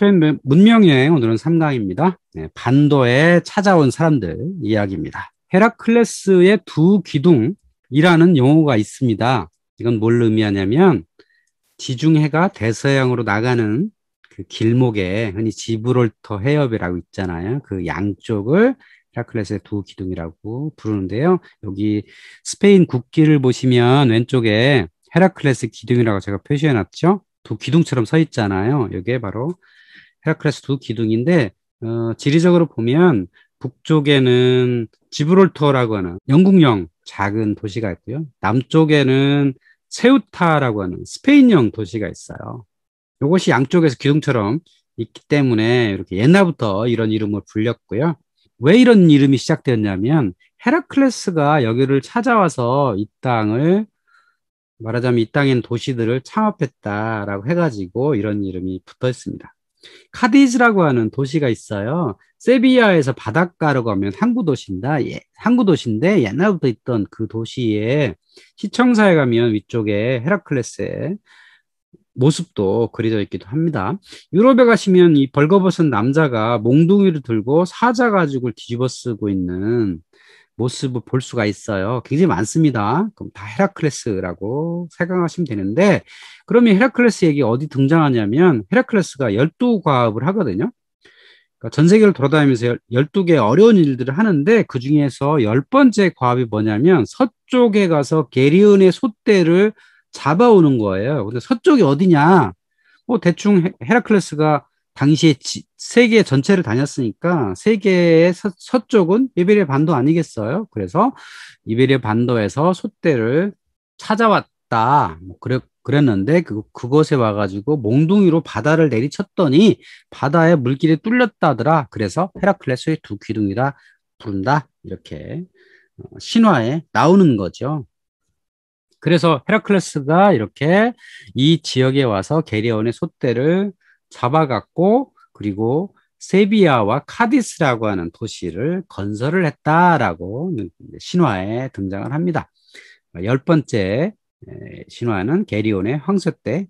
스페인 문명여행 오늘은 3강입니다. 네, 반도에 찾아온 사람들 이야기입니다. 헤라클레스의 두 기둥이라는 용어가 있습니다. 이건 뭘 의미하냐면 지중해가 대서양으로 나가는 그 길목에 흔히 지브롤터 해협이라고 있잖아요. 그 양쪽을 헤라클레스의 두 기둥이라고 부르는데요. 여기 스페인 국기를 보시면 왼쪽에 헤라클레스 기둥이라고 제가 표시해 놨죠. 두 기둥처럼 서 있잖아요. 이게 바로 헤라클레스 두 기둥인데 어, 지리적으로 보면 북쪽에는 지브롤터라고 하는 영국령 작은 도시가 있고요. 남쪽에는 세우타라고 하는 스페인령 도시가 있어요. 이것이 양쪽에서 기둥처럼 있기 때문에 이렇게 옛날부터 이런 이름을 불렸고요. 왜 이런 이름이 시작되었냐면 헤라클레스가 여기를 찾아와서 이 땅을 말하자면 이 땅엔 도시들을 창업했다라고 해가지고 이런 이름이 붙어 있습니다. 카디즈라고 하는 도시가 있어요. 세비야에서 바닷가로 가면 항구 도시입다 예, 항구 도시인데 옛날부터 있던 그 도시에 시청사에 가면 위쪽에 헤라클레스의 모습도 그려져 있기도 합니다. 유럽에 가시면 이 벌거벗은 남자가 몽둥이를 들고 사자 가죽을 뒤집어 쓰고 있는 모습을 볼 수가 있어요. 굉장히 많습니다. 그럼 다 헤라클레스라고 생각하시면 되는데 그러면 헤라클레스 얘기 어디 등장하냐면 헤라클레스가 열두 과업을 하거든요. 그러니까 전 세계를 돌아다니면서 열두 개의 어려운 일들을 하는데 그 중에서 열 번째 과업이 뭐냐면 서쪽에 가서 게리온의 소떼를 잡아오는 거예요. 근데 서쪽이 어디냐? 뭐 대충 헤라클레스가 당시에 지, 세계 전체를 다녔으니까 세계의 서, 서쪽은 이베리아 반도 아니겠어요? 그래서 이베리아 반도에서 소떼를 찾아왔다. 뭐 그래, 그랬는데 그, 그곳에 와가지고 몽둥이로 바다를 내리쳤더니 바다의 물길이 뚫렸다더라. 그래서 헤라클레스의 두귀둥이라 부른다. 이렇게 어, 신화에 나오는 거죠. 그래서 헤라클레스가 이렇게 이 지역에 와서 게리온의 소떼를 잡아갔고 그리고 세비야와 카디스라고 하는 도시를 건설을 했다라고 신화에 등장을 합니다. 열 번째 신화는 게리온의 황소 때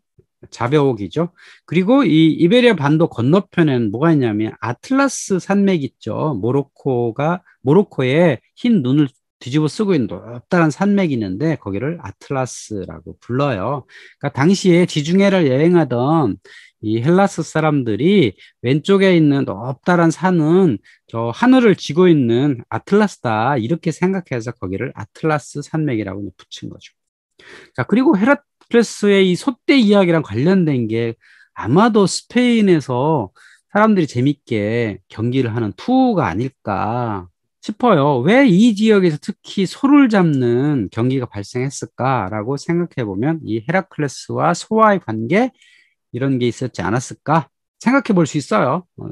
자벽이죠. 그리고 이 이베리아 반도 건너편에는 뭐가 있냐면 아틀라스 산맥 있죠. 모로코가 모로코의 흰 눈을 뒤집어 쓰고 있는 높다란 산맥이 있는데 거기를 아틀라스라고 불러요. 그러니까 당시에 지중해를 여행하던 이 헬라스 사람들이 왼쪽에 있는 높다란 산은 저 하늘을 지고 있는 아틀라스다 이렇게 생각해서 거기를 아틀라스 산맥이라고 붙인 거죠. 자 그리고 헤라클레스의 이 소떼 이야기랑 관련된 게 아마도 스페인에서 사람들이 재밌게 경기를 하는 투어가 아닐까 싶어요. 왜 이 지역에서 특히 소를 잡는 경기가 발생했을까라고 생각해 보면 이 헤라클레스와 소와의 관계 이런 게 있었지 않았을까 생각해 볼 수 있어요. 어,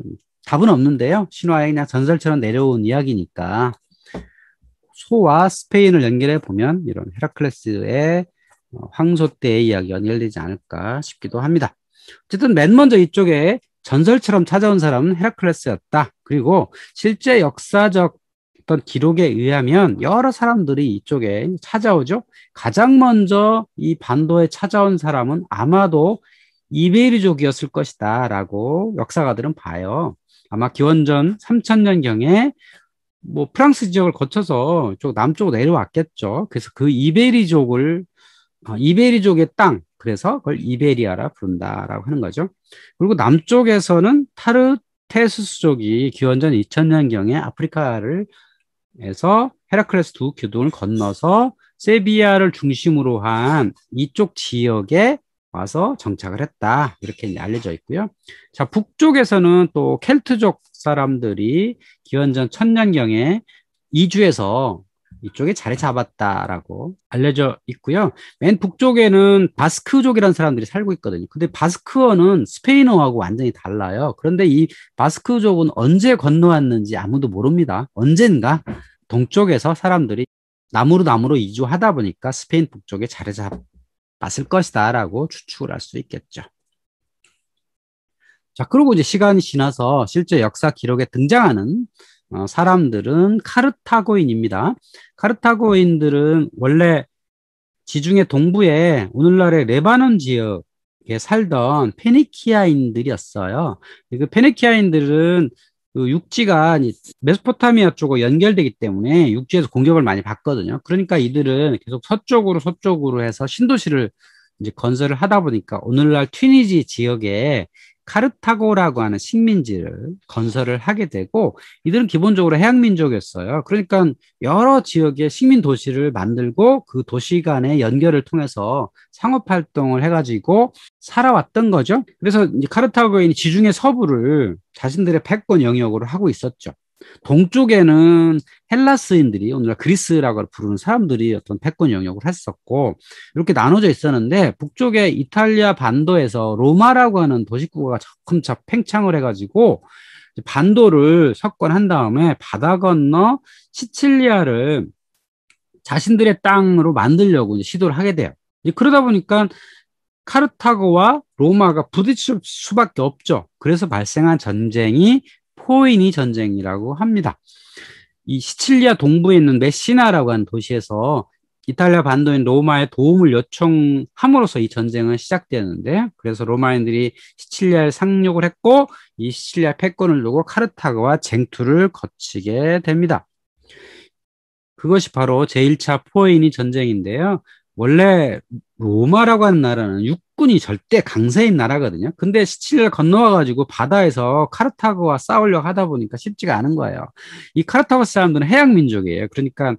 답은 없는데요. 신화에 그냥 전설처럼 내려온 이야기니까 소와 스페인을 연결해 보면 이런 헤라클레스의 어, 황소 때의 이야기 연결되지 않을까 싶기도 합니다. 어쨌든 맨 먼저 이쪽에 전설처럼 찾아온 사람은 헤라클레스였다. 그리고 실제 역사적 어떤 기록에 의하면 여러 사람들이 이쪽에 찾아오죠. 가장 먼저 이 반도에 찾아온 사람은 아마도 이베리족이었을 것이다 라고 역사가들은 봐요. 아마 기원전 3000년경에 뭐 프랑스 지역을 거쳐서 쪽 남쪽으로 내려왔겠죠. 그래서 그 이베리족을 어, 이베리족의 땅 그래서 그걸 이베리아라 부른다라고 하는 거죠. 그리고 남쪽에서는 타르테수스족이 기원전 2000년경에 아프리카를 해서 헤라클레스 두 교동을 건너서 세비야를 중심으로 한 이쪽 지역에 와서 정착을 했다. 이렇게 알려져 있고요. 자, 북쪽에서는 또 켈트족 사람들이 기원전 천년경에 이주해서 이쪽에 자리 잡았다라고 알려져 있고요. 맨 북쪽에는 바스크족이라는 사람들이 살고 있거든요. 근데 바스크어는 스페인어하고 완전히 달라요. 그런데 이 바스크족은 언제 건너왔는지 아무도 모릅니다. 언젠가 동쪽에서 사람들이 나무로 나무로 이주하다 보니까 스페인 북쪽에 자리 잡, 맞을 것이다라고 추측을 할 수 있겠죠. 자, 그리고 이제 시간이 지나서 실제 역사 기록에 등장하는 어, 사람들은 카르타고인입니다. 카르타고인들은 원래 지중해 동부에 오늘날의 레바논 지역에 살던 페니키아인들이었어요. 그 페니키아인들은 그 육지가 메소포타미아 쪽으로 연결되기 때문에 육지에서 공격을 많이 받거든요. 그러니까 이들은 계속 서쪽으로 서쪽으로 해서 신도시를 이제 건설을 하다 보니까 오늘날 튀니지 지역에 카르타고라고 하는 식민지를 건설을 하게 되고 이들은 기본적으로 해양 민족이었어요. 그러니까 여러 지역의 식민 도시를 만들고 그 도시 간의 연결을 통해서 상업 활동을 해가지고 살아왔던 거죠. 그래서 카르타고인이 지중해 서부를 자신들의 패권 영역으로 하고 있었죠. 동쪽에는 헬라스인들이 오늘날 그리스라고 부르는 사람들이 어떤 패권 영역을 했었고 이렇게 나눠져 있었는데 북쪽에 이탈리아 반도에서 로마라고 하는 도시국가가 조금차 팽창을 해가지고 반도를 석권한 다음에 바다 건너 시칠리아를 자신들의 땅으로 만들려고 시도를 하게 돼요. 그러다 보니까 카르타고와 로마가 부딪힐 수밖에 없죠. 그래서 발생한 전쟁이 포이니 전쟁이라고 합니다. 이 시칠리아 동부에 있는 메시나라고 하는 도시에서 이탈리아 반도인 로마의 도움을 요청함으로써 이 전쟁은 시작되는데 었 그래서 로마인들이 시칠리아에 상륙을 했고 이 시칠리아 패권을 두고 카르타고와 쟁투를 거치게 됩니다. 그것이 바로 제1차 포에니 전쟁인데요. 원래 로마라고 하는 나라는 육군이 절대 강세인 나라거든요. 근데 시칠리를 건너와가지고 바다에서 카르타고와 싸우려고 하다 보니까 쉽지가 않은 거예요. 이 카르타고 사람들은 해양민족이에요. 그러니까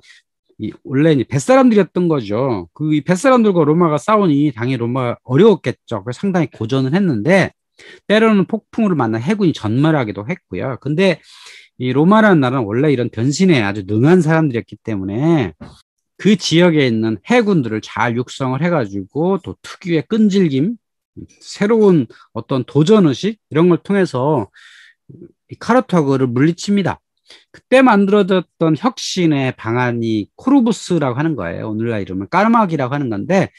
이 원래 이 뱃사람들이었던 거죠. 그 뱃사람들과 로마가 싸우니 당연히 로마 어려웠겠죠. 그래서 상당히 고전을 했는데 때로는 폭풍으로 만나 해군이 전멸하기도 했고요. 근데 이 로마라는 나라는 원래 이런 변신에 아주 능한 사람들이었기 때문에 그 지역에 있는 해군들을 잘 육성을 해가지고 또 특유의 끈질김, 새로운 어떤 도전의식 이런 걸 통해서 카르타고를 물리칩니다. 그때 만들어졌던 혁신의 방안이 코르부스라고 하는 거예요. 오늘날 이름은 까르마기라고 하는 건데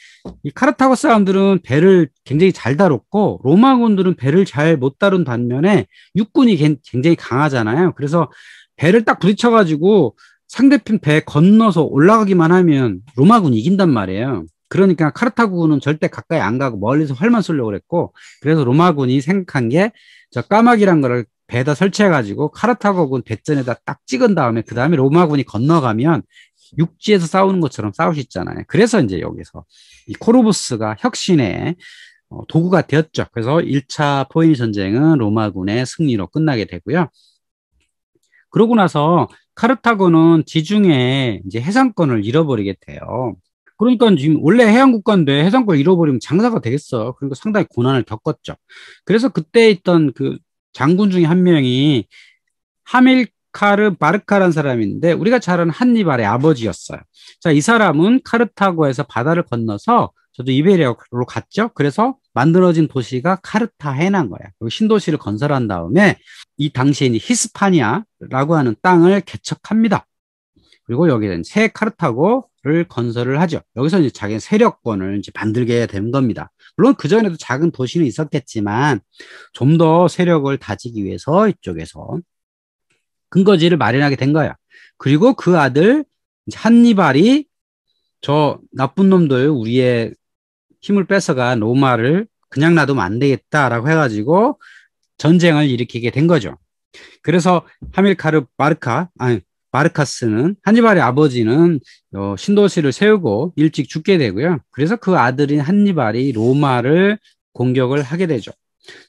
이 카르타고 사람들은 배를 굉장히 잘 다뤘고 로마군들은 배를 잘 못 다룬 반면에 육군이 굉장히 강하잖아요. 그래서 배를 딱 부딪혀가지고 상대편 배 건너서 올라가기만 하면 로마군이 이긴단 말이에요. 그러니까 카르타고군은 절대 가까이 안 가고 멀리서 활만 쏠려고 그랬고 그래서 로마군이 생각한 게 저 까마귀란 거를 배에다 설치해가지고 카르타고군 배전에다 딱 찍은 다음에 그 다음에 로마군이 건너가면 육지에서 싸우는 것처럼 싸울 수 있잖아요. 그래서 이제 여기서 이 코르부스가 혁신의 어, 도구가 되었죠. 그래서 1차 포인 전쟁은 로마군의 승리로 끝나게 되고요. 그러고 나서 카르타고는 지중해 이제 해상권을 잃어버리게 돼요. 그러니까 지금 원래 해양 국가인데 해상권 을 잃어버리면 장사가 되겠어. 그러니까 상당히 고난을 겪었죠. 그래서 그때 있던 그 장군 중에 한 명이 하밀카르 바르카란 사람인데 우리가 잘 아는 한니발의 아버지였어요. 자, 이 사람은 카르타고에서 바다를 건너서 저도 이베리아로 갔죠. 그래서 만들어진 도시가 카르타헤나인 거야. 그리고 신도시를 건설한 다음에 이 당시에 히스파니아라고 하는 땅을 개척합니다. 그리고 여기는 새 카르타고를 건설을 하죠. 여기서 이제 자기 세력권을 이제 만들게 된 겁니다. 물론 그전에도 작은 도시는 있었겠지만 좀 더 세력을 다지기 위해서 이쪽에서 근거지를 마련하게 된 거야. 그리고 그 아들 한니발이 저 나쁜 놈들 우리의 힘을 뺏어간 로마를 그냥 놔두면 안 되겠다라고 해가지고 전쟁을 일으키게 된 거죠. 그래서 하밀카르 마르카, 아니, 마르카스는 한니발의 아버지는 어, 신도시를 세우고 일찍 죽게 되고요. 그래서 그 아들인 한니발이 로마를 공격을 하게 되죠.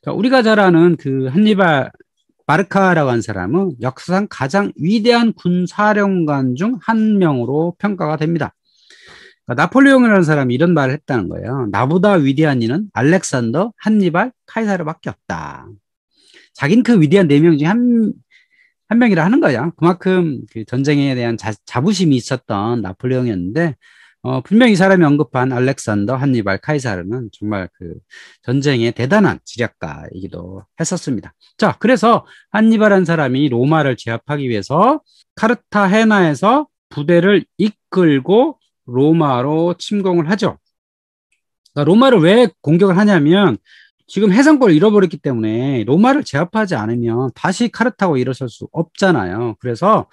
자, 우리가 잘 아는 그 한니발 마르카라고 한 사람은 역사상 가장 위대한 군사령관 중 한 명으로 평가가 됩니다. 그러니까 나폴레옹이라는 사람이 이런 말을 했다는 거예요. 나보다 위대한 이는 알렉산더, 한니발, 카이사르밖에 없다. 자기는 그 위대한 네 명중 한, 한 명이라 하는 거야. 그만큼 그 전쟁에 대한 자, 부심이 있었던 나폴레옹이었는데, 어, 분명히 이 사람이 언급한 알렉산더, 한니발, 카이사르는 정말 그 전쟁의 대단한 지략가이기도 했었습니다. 자, 그래서 한니발한 사람이 로마를 제압하기 위해서 카르타헤나에서 부대를 이끌고 로마로 침공을 하죠. 그러니까 로마를 왜 공격을 하냐면 지금 해상권을 잃어버렸기 때문에 로마를 제압하지 않으면 다시 카르타고 일어설 수 없잖아요. 그래서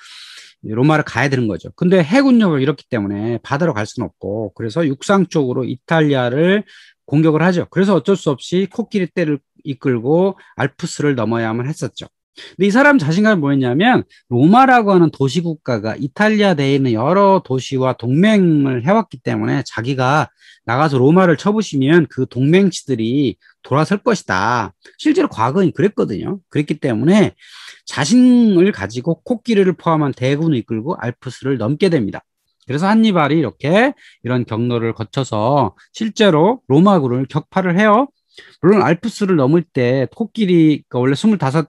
로마를 가야 되는 거죠. 근데 해군력을 잃었기 때문에 바다로 갈 수는 없고 그래서 육상 쪽으로 이탈리아를 공격을 하죠. 그래서 어쩔 수 없이 코끼리 떼를 이끌고 알프스를 넘어야만 했었죠. 근데 이 사람 자신감이 뭐였냐면 로마라고 하는 도시 국가가 이탈리아 내에 있는 여러 도시와 동맹을 해왔기 때문에 자기가 나가서 로마를 쳐부시면 그 동맹치들이 돌아설 것이다. 실제로 과거엔 그랬거든요. 그랬기 때문에 자신을 가지고 코끼리를 포함한 대군을 이끌고 알프스를 넘게 됩니다. 그래서 한니발이 이렇게 이런 경로를 거쳐서 실제로 로마군을 격파를 해요. 물론 알프스를 넘을 때 코끼리가 원래 스물다섯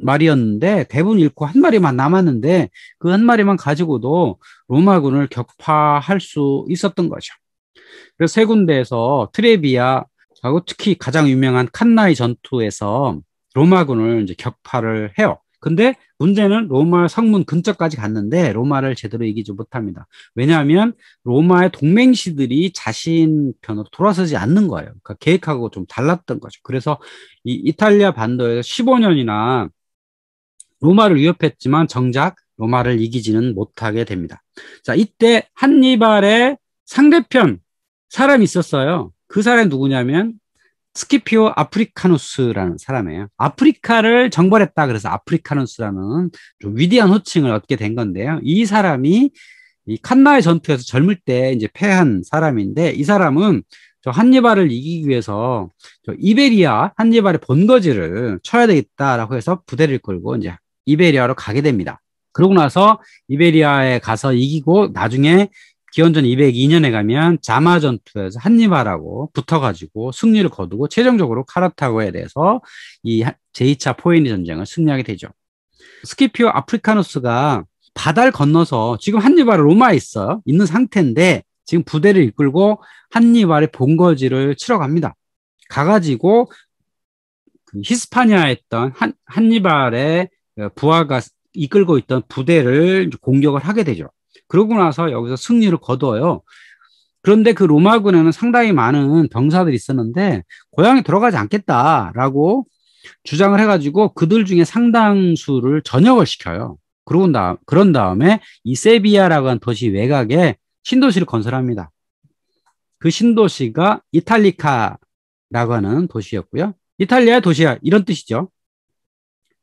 말이었는데 대부분 잃고 한 마리만 남았는데 그 한 마리만 가지고도 로마군을 격파할 수 있었던 거죠. 그래서 세 군데에서 트레비아 하고 특히 가장 유명한 칸나이 전투에서 로마군을 이제 격파를 해요. 근데 문제는 로마 성문 근처까지 갔는데 로마를 제대로 이기지 못합니다. 왜냐하면 로마의 동맹시들이 자신 편으로 돌아서지 않는 거예요. 그러니까 계획하고 좀 달랐던 거죠. 그래서 이 이탈리아 반도에서 15년이나 로마를 위협했지만 정작 로마를 이기지는 못하게 됩니다. 자, 이때 한니발의 상대편 사람이 있었어요. 그 사람이 누구냐면 스키피오 아프리카누스라는 사람이에요. 아프리카를 정벌했다 그래서 아프리카누스라는 좀 위대한 호칭을 얻게 된 건데요. 이 사람이 이 칸나의 전투에서 젊을 때 이제 패한 사람인데 이 사람은 저 한니발을 이기기 위해서 저 이베리아 한니발의 본거지를 쳐야 되겠다라고 해서 부대를 끌고 이제 이베리아로 가게 됩니다. 그러고 나서 이베리아에 가서 이기고 나중에 기원전 202년에 가면 자마 전투에서 한니발하고 붙어가지고 승리를 거두고 최종적으로 카르타고에 대해서 이 제2차 포에니 전쟁을 승리하게 되죠. 스키피오 아프리카누스가 바다를 건너서 지금 한니발이 로마에 있어 있는 상태인데 지금 부대를 이끌고 한니발의 본거지를 치러 갑니다. 가가지고 그 히스파니아에 있던 한, 한니발의 부하가 이끌고 있던 부대를 공격을 하게 되죠. 그러고 나서 여기서 승리를 거둬요. 그런데 그 로마군에는 상당히 많은 병사들이 있었는데 고향에 들어가지 않겠다라고 주장을 해가지고 그들 중에 상당수를 전역을 시켜요. 그러고 나, 그런 다음에 이 세비야라고 하는 도시 외곽에 신도시를 건설합니다. 그 신도시가 이탈리카라고 하는 도시였고요. 이탈리아의 도시야 이런 뜻이죠.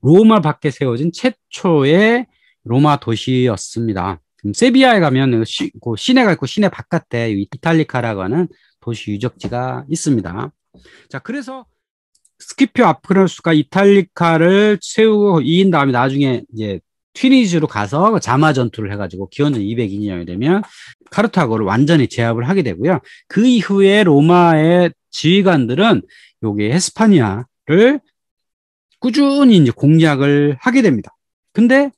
로마 밖에 세워진 최초의 로마 도시였습니다. 세비야에 가면 그 시, 그 시내가 있고 시내 바깥에 이탈리카라고 하는 도시 유적지가 있습니다. 자, 그래서 스키피 아프로스가 이탈리카를 세우고 이긴 다음에 나중에 이제 튀니지로 가서 그 자마 전투를 해가지고 기원전 202년이 되면 카르타고를 완전히 제압을 하게 되고요. 그 이후에 로마의 지휘관들은 여기 에스파니아를 꾸준히 이제 공략을 하게 됩니다. 근데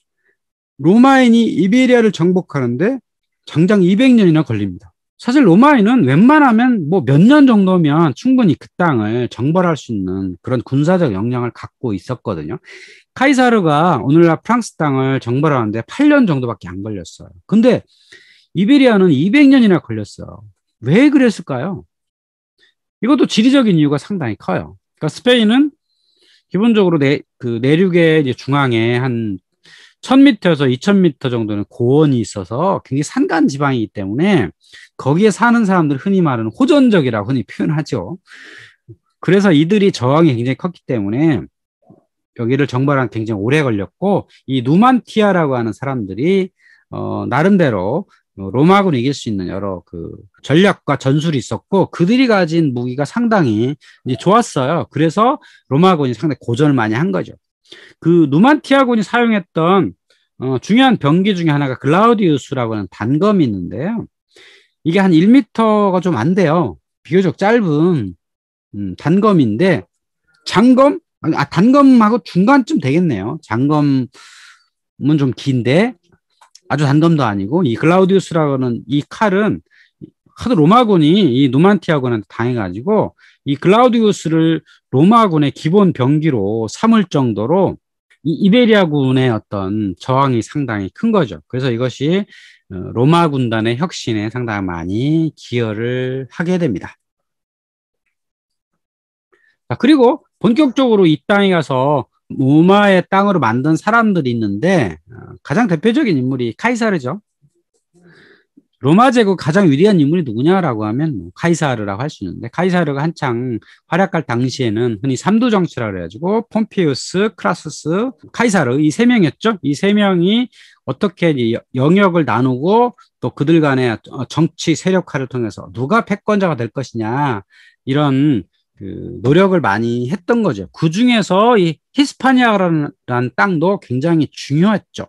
로마인이 이베리아를 정복하는데 장장 200년이나 걸립니다. 사실 로마인은 웬만하면 뭐 몇 년 정도면 충분히 그 땅을 정벌할 수 있는 그런 군사적 역량을 갖고 있었거든요. 카이사르가 오늘날 프랑스 땅을 정벌하는데 8년 정도밖에 안 걸렸어요. 근데 이베리아는 200년이나 걸렸어요. 왜 그랬을까요? 이것도 지리적인 이유가 상당히 커요. 그러니까 스페인은 기본적으로 내, 그 내륙의 이제 중앙에 한 1000m에서 2000m 정도는 고원이 있어서 굉장히 산간 지방이기 때문에 거기에 사는 사람들 흔히 말하는 호전적이라고 흔히 표현하죠. 그래서 이들이 저항이 굉장히 컸기 때문에 여기를 정발한 굉장히 오래 걸렸고 이 누만티아라고 하는 사람들이 어 나름대로 어, 로마군을 이길 수 있는 여러 그 전략과 전술이 있었고 그들이 가진 무기가 상당히 이제 좋았어요. 그래서 로마군이 상당히 고전을 많이 한 거죠. 그 누만티아군이 사용했던 어, 중요한 병기 중에 하나가 글라우디우스라고 하는 단검이 있는데요. 이게 한 1m가 좀 안 돼요. 비교적 짧은 음, 단검인데 장검 아 단검하고 중간쯤 되겠네요. 장검은 좀 긴데 아주 단검도 아니고 이 글라우디우스라고는 이 칼은 하도 로마군이 이 누만티아군한테 당해가지고 이 글라우디우스를 로마군의 기본 병기로 삼을 정도로 이 이베리아군의 어떤 저항이 상당히 큰 거죠. 그래서 이것이 어, 로마 군단의 혁신에 상당히 많이 기여를 하게 됩니다. 그리고 본격적으로 이 땅에 가서 우마의 땅으로 만든 사람들이 있는데 어, 가장 대표적인 인물이 카이사르죠. 로마 제국 가장 위대한 인물이 누구냐라고 하면 뭐 카이사르라고 할 수 있는데 카이사르가 한창 활약할 당시에는 흔히 삼두 정치라 그래가지고 폼피우스, 크라스스, 카이사르 이 세 명이었죠. 이 세 명이 어떻게 영역을 나누고 또 그들 간의 어, 정치 세력화를 통해서 누가 패권자가 될 것이냐 이런 그 노력을 많이 했던 거죠. 그 중에서 이 히스파니아라는 땅도 굉장히 중요했죠.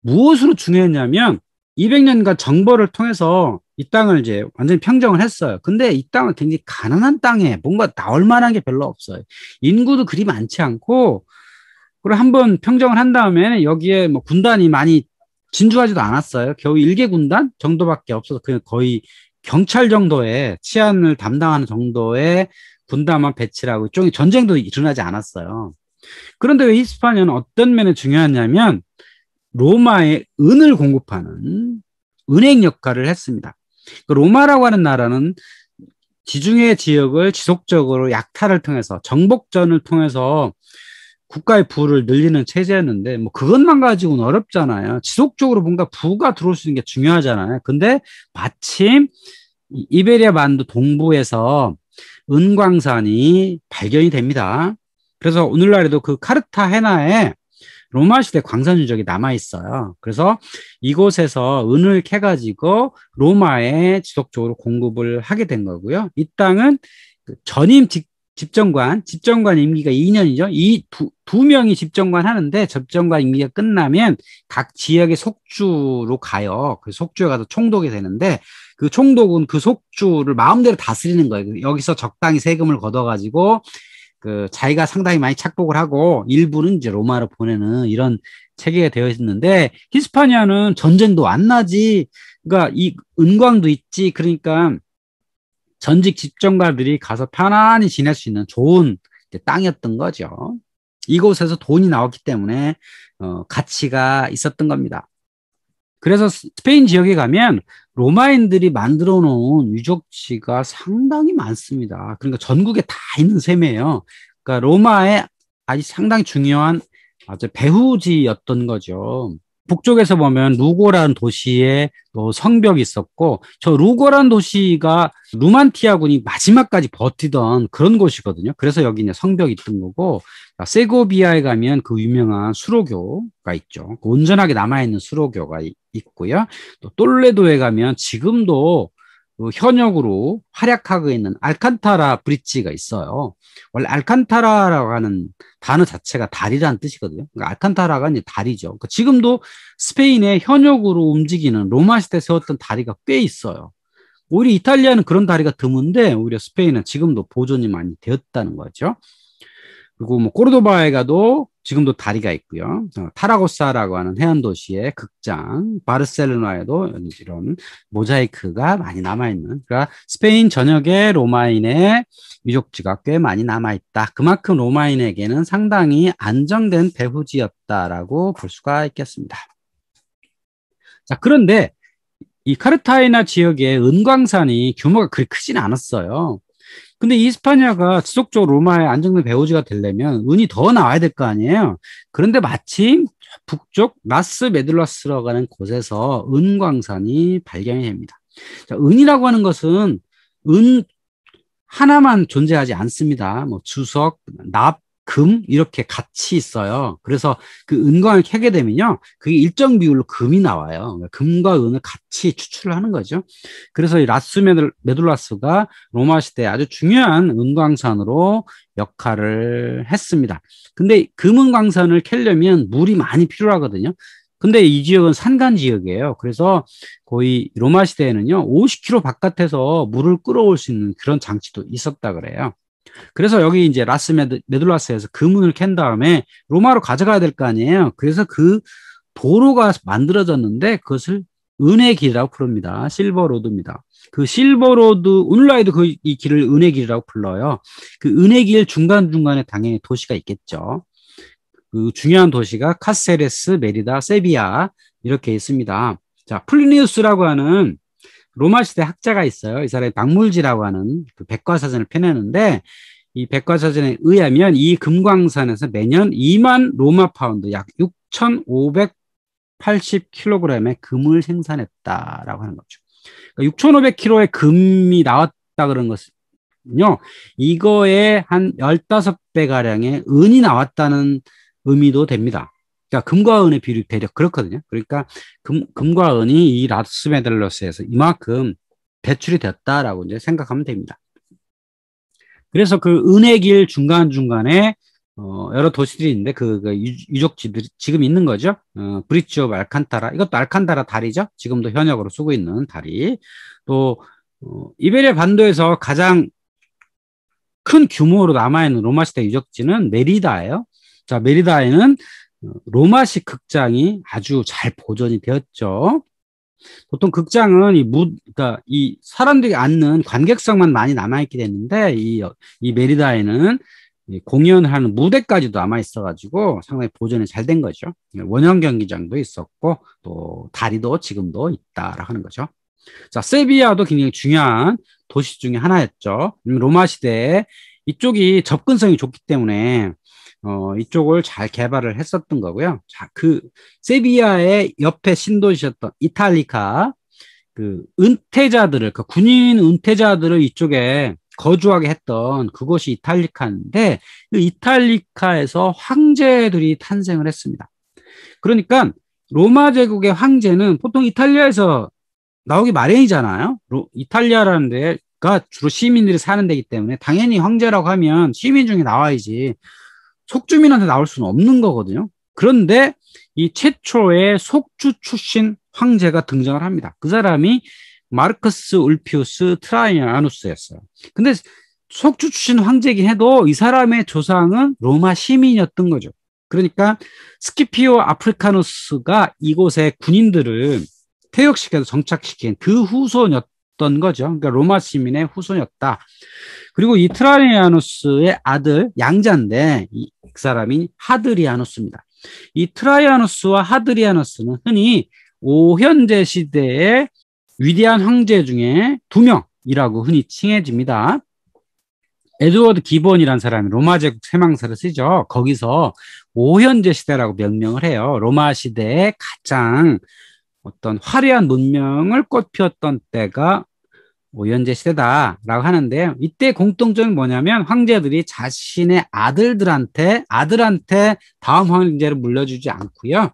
무엇으로 중요했냐면 200년간 정벌을 통해서 이 땅을 이제 완전히 평정을 했어요. 근데 이 땅은 굉장히 가난한 땅에 뭔가 나올 만한 게 별로 없어요. 인구도 그리 많지 않고 그리고 한 번 평정을 한 다음에 여기에 뭐 군단이 많이 진주하지도 않았어요. 겨우 1개 군단 정도밖에 없어서 그냥 거의 경찰 정도의 치안을 담당하는 정도의 분담한 배치라고 일종의 전쟁도 일어나지 않았어요. 그런데 왜 히스파니아는 어떤 면에 중요하냐면 로마에 은을 공급하는 은행 역할을 했습니다. 그 로마라고 하는 나라는 지중해 지역을 지속적으로 약탈을 통해서 정복전을 통해서 국가의 부를 늘리는 체제였는데 뭐 그것만 가지고는 어렵잖아요. 지속적으로 뭔가 부가 들어올 수 있는 게 중요하잖아요. 근데 마침 이베리아 반도 동부에서 은광산이 발견이 됩니다. 그래서 오늘날에도 그 카르타헤나에 로마 시대 광산 유적이 남아 있어요. 그래서 이곳에서 은을 캐가지고 로마에 지속적으로 공급을 하게 된 거고요. 이 땅은 그 전임 직 집정관, 집정관 임기가 2년이죠. 이두 두 명이 집정관 하는데 접정관 임기가 끝나면 각 지역의 속주로 가요. 그 속주에 가서 총독이 되는데 그 총독은 그 속주를 마음대로 다스리는 거예요. 그 여기서 적당히 세금을 걷어가지고 그 자기가 상당히 많이 착복을 하고 일부는 이제 로마로 보내는 이런 체계가 되어 있는데 히스파니아는 전쟁도 안 나지. 그러니까 이 은광도 있지. 그러니까 전직 집정가들이 가서 편안히 지낼 수 있는 좋은 땅이었던 거죠. 이곳에서 돈이 나왔기 때문에 어, 가치가 있었던 겁니다. 그래서 스페인 지역에 가면 로마인들이 만들어 놓은 유적지가 상당히 많습니다. 그러니까 전국에 다 있는 셈이에요. 그러니까 로마의 아주 상당히 중요한 아주 배후지였던 거죠. 북쪽에서 보면 루고란 도시에 성벽이 있었고 저루고란 도시가 루만티아군이 마지막까지 버티던 그런 곳이거든요. 그래서 여기 이제 성벽이 있던 거고 세고비아에 가면 그 유명한 수로교가 있죠. 그 온전하게 남아 있는 수로교가 있고요. 또 똘레도에 가면 지금도 그 현역으로 활약하고 있는 알칸타라 브릿지가 있어요. 원래 알칸타라라고 하는 단어 자체가 다리라는 뜻이거든요. 그러니까 알칸타라가 이제 다리죠. 그러니까 지금도 스페인의 현역으로 움직이는 로마 시대 세웠던 다리가 꽤 있어요. 오히려 이탈리아는 그런 다리가 드문데 오히려 스페인은 지금도 보존이 많이 되었다는 거죠. 그리고 뭐 코르도바에 가도 지금도 다리가 있고요. 어, 타라고사라고 하는 해안 도시의 극장, 바르셀로나에도 이런 모자이크가 많이 남아 있는. 그러니까 스페인 전역에 로마인의 유적지가 꽤 많이 남아 있다. 그만큼 로마인에게는 상당히 안정된 배후지였다라고 볼 수가 있겠습니다. 자, 그런데 이 카르타이나 지역의 은광산이 규모가 그리 크진 않았어요. 근데 이스파냐가 지속적으로 로마의 안정된 배우지가 되려면 은이더 나와야 될 거 아니에요. 그런데 마침 북쪽 나스 메들라스로 가는 곳에서 은광산이 발견이 됩니다. 자, 은이라고 하는 것은 은 하나만 존재하지 않습니다. 뭐 주석, 납, 금 이렇게 같이 있어요. 그래서 그 은광을 캐게 되면요. 그게 일정 비율로 금이 나와요. 그러니까 금과 은을 같이 추출을 하는 거죠. 그래서 이 라스 메둘라스가 로마 시대에 아주 중요한 은광산으로 역할을 했습니다. 근데 금은광산을 캐려면 물이 많이 필요하거든요. 근데 이 지역은 산간 지역이에요. 그래서 거의 로마 시대에는요, 50km 바깥에서 물을 끌어올 수 있는 그런 장치도 있었다 그래요. 그래서 여기 이제 라스 메드, 메둘라스에서 그문을 캔 다음에 로마로 가져가야 될 거 아니에요. 그래서 그 도로가 만들어졌는데 그것을 은혜 길이라고 부릅니다. 실버 로드입니다. 그 실버 로드 오늘날에도 그이 길을 은혜 길이라고 불러요. 그 은혜 길 중간 중간에 당연히 도시가 있겠죠. 그 중요한 도시가 카세레스, 메리다, 세비야 이렇게 있습니다. 자 플리니우스라고 하는 로마 시대 학자가 있어요. 이 사람이 박물지라고 하는 그 백과사전을 펴내는데 이 백과사전에 의하면 이 금광산에서 매년 2만 로마 파운드 약 6,580kg의 금을 생산했다라고 하는 거죠. 그러니까 6,500kg의 금이 나왔다 그런 것은요. 이거에 한 15배가량의 은이 나왔다는 의미도 됩니다. 그러니까 금과 은의 비율이 대략 그렇거든요. 그러니까 금, 금과 은이 이 라스 메달러스에서 이만큼 배출이 됐다라고 이제 생각하면 됩니다. 그래서 그 은의 길 중간중간에 어, 여러 도시들이 있는데 그, 그 유적지들이 지금 있는 거죠. 어, 브릿지 오브 알칸타라. 이것도 알칸타라 다리죠. 지금도 현역으로 쓰고 있는 다리. 또 어, 이베리아 반도에서 가장 큰 규모로 남아있는 로마 시대 유적지는 메리다예요. 자, 메리다에는 로마식 극장이 아주 잘 보존이 되었죠. 보통 극장은 이 무, 그러니까 이 사람들이 앉는 관객석만 많이 남아있게 됐는데, 이, 이 메리다에는 공연하는 무대까지도 남아있어가지고 상당히 보존이 잘 된 거죠. 원형 경기장도 있었고, 또 다리도 지금도 있다라고 하는 거죠. 자, 세비야도 굉장히 중요한 도시 중의 하나였죠. 로마 시대에 이쪽이 접근성이 좋기 때문에 어, 이쪽을 잘 개발을 했었던 거고요. 자, 그 세비야의 옆에 신도시였던 이탈리카 그 은퇴자들을 그 군인 은퇴자들을 이쪽에 거주하게 했던 그것이 이탈리카인데 그 이탈리카에서 황제들이 탄생을 했습니다. 그러니까 로마 제국의 황제는 보통 이탈리아에서 나오기 마련이잖아요. 로, 이탈리아라는 데가 주로 시민들이 사는 데이기 때문에 당연히 황제라고 하면 시민 중에 나와야지. 속주민한테 나올 수는 없는 거거든요. 그런데 이 최초의 속주 출신 황제가 등장을 합니다. 그 사람이 마르크스 울피우스 트라이아누스였어요. 근데 속주 출신 황제긴 해도 이 사람의 조상은 로마 시민이었던 거죠. 그러니까 스키피오 아프리카누스가 이곳의 군인들을 퇴역시켜서 정착시킨 그 후손이었 던 거죠. 그러니까 로마 시민의 후손이었다. 그리고 이 트라이아누스의 아들 양자인데 이 사람이 하드리아누스입니다. 이 트라이아누스와 하드리아누스는 흔히 오현제 시대의 위대한 황제 중에 두 명이라고 흔히 칭해집니다. 에드워드 기본이란 사람이 로마 제국 쇠망사를 쓰죠. 거기서 오현제 시대라고 명명을 해요. 로마 시대의 가장 어떤 화려한 문명을 꽃피웠던 때가 오연제 시대다라고 하는데요. 이때 공통점이 뭐냐면 황제들이 자신의 아들들한테 아들한테 다음 황제를 물려주지 않고요.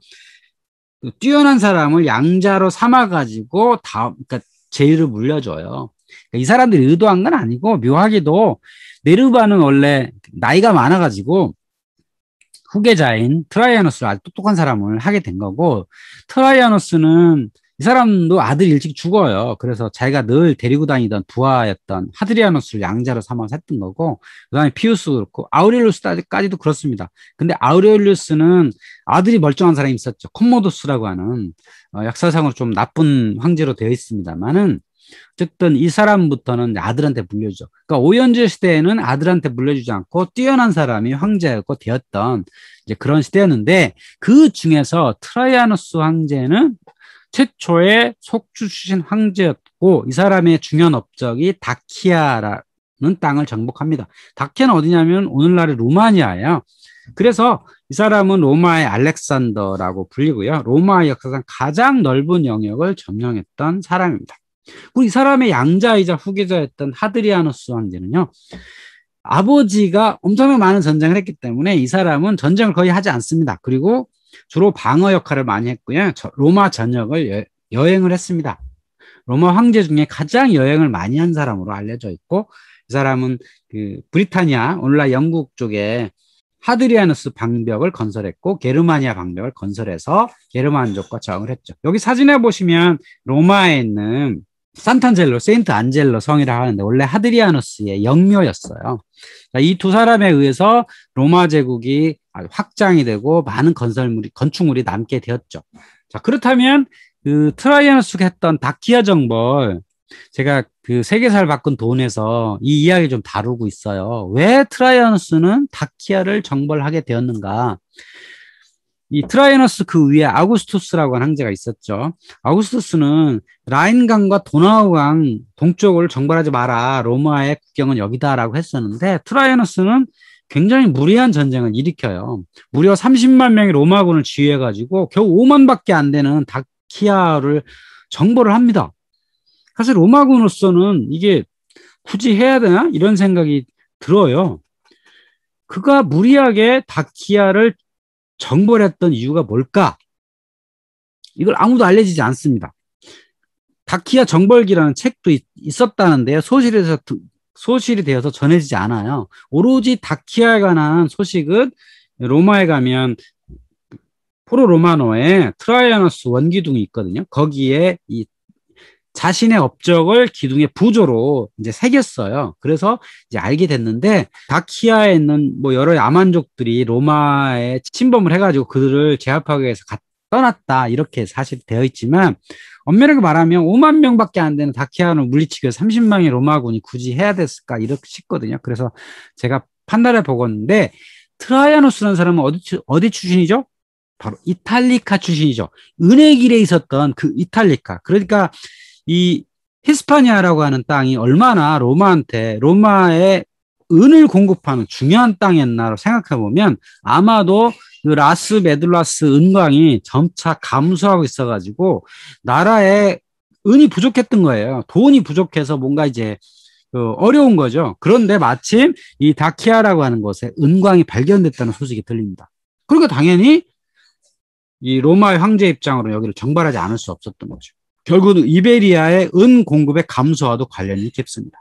뛰어난 사람을 양자로 삼아 가지고 다음 그러니까 제의를 물려줘요. 그러니까 이 사람들이 의도한 건 아니고 묘하게도 네르바는 원래 나이가 많아 가지고 후계자인 트라이아노스 아주 똑똑한 사람을 하게 된 거고 트라이아노스는 이 사람도 아들 일찍 죽어요. 그래서 자기가 늘 데리고 다니던 부하였던 하드리아노스를 양자로 삼아서 했던 거고, 그 다음에 피우스도 그렇고, 아우렐루스까지도 그렇습니다. 근데 아우렐루스는 아들이 멀쩡한 사람이 있었죠. 콤모도스라고 하는, 어, 역사상으로 좀 나쁜 황제로 되어 있습니다만은, 어쨌든 이 사람부터는 아들한테 물려주죠. 그러니까 오현주 시대에는 아들한테 물려주지 않고 뛰어난 사람이 황제였고 되었던 이제 그런 시대였는데 그 중에서 트라이아누스 황제는 최초의 속주 출신 황제였고 이 사람의 중요한 업적이 다키아라는 땅을 정복합니다. 다키아는 어디냐면 오늘날의 루마니아예요. 그래서 이 사람은 로마의 알렉산더라고 불리고요. 로마 역사상 가장 넓은 영역을 점령했던 사람입니다. 그리고 이 사람의 양자이자 후계자였던 하드리아누스 황제는요. 아버지가 엄청나게 많은 전쟁을 했기 때문에 이 사람은 전쟁을 거의 하지 않습니다. 그리고 주로 방어 역할을 많이 했고요. 로마 전역을 여, 행을 했습니다. 로마 황제 중에 가장 여행을 많이 한 사람으로 알려져 있고 이 사람은 그 브리타니아 오늘날 영국 쪽에 하드리아누스 방벽을 건설했고 게르마니아 방벽을 건설해서 게르만족과 저항을 했죠. 여기 사진에 보시면 로마에 있는 산탄젤로, 세인트 안젤로 성이라 하는데 원래 하드리아누스의 영묘였어요. 이 두 사람에 의해서 로마 제국이 확장이 되고 많은 건설물이 건축물이 남게 되었죠. 자 그렇다면 그 트라이아누스가 했던 다키아 정벌 제가 그 세계사를 바꾼 돈에서 이 이야기 좀 다루고 있어요. 왜 트라이아누스는 다키아를 정벌하게 되었는가? 이 트라이너스 그 위에 아구스투스라고 하는 항제가 있었죠. 아구스투스는 라인강과 도나우강 동쪽을 정벌하지 마라. 로마의 국경은 여기다라고 했었는데 트라이너스는 굉장히 무리한 전쟁을 일으켜요. 무려 30만 명의 로마군을 지휘해가지고 겨우 5만밖에 안 되는 다키아를 정벌을 합니다. 사실 로마군으로서는 이게 굳이 해야 되나 이런 생각이 들어요. 그가 무리하게 다키아를 정벌했던 이유가 뭘까? 이걸 아무도 알려지지 않습니다. 다키아 정벌기라는 책도 있었다는데 소실에서 소실이 되어서 전해지지 않아요. 오로지 다키아에 관한 소식은 로마에 가면 포로 로마노의 트라이아너스 원기둥이 있거든요. 거기에 이 자신의 업적을 기둥의 부조로 이제 새겼어요. 그래서 이제 알게 됐는데 다키아에 있는 뭐 여러 야만족들이 로마에 침범을 해가지고 그들을 제압하기 위해서 갔 떠났다 이렇게 사실 되어 있지만 엄밀하게 말하면 5만 명밖에 안 되는 다키아는 물리치기 위해서 30만의 로마군이 굳이 해야 됐을까 이렇게 싶거든요. 그래서 제가 판단해 보건데 트라이아노스라는 사람은 어디, 어디 출신이죠? 바로 이탈리카 출신이죠. 은혜 길에 있었던 그 이탈리카. 그러니까 이 히스파니아라고 하는 땅이 얼마나 로마한테 로마의 은을 공급하는 중요한 땅이었나로 생각해 보면 아마도 그 라스 메들라스 은광이 점차 감소하고 있어가지고 나라에 은이 부족했던 거예요. 돈이 부족해서 뭔가 이제 그 어려운 거죠. 그런데 마침 이 다키아라고 하는 곳에 은광이 발견됐다는 소식이 들립니다. 그러니까 당연히 이 로마의 황제 입장으로 여기를 정발하지 않을 수 없었던 거죠. 결국 은 이베리아의 은 공급의 감소와도 관련이 깊습니다.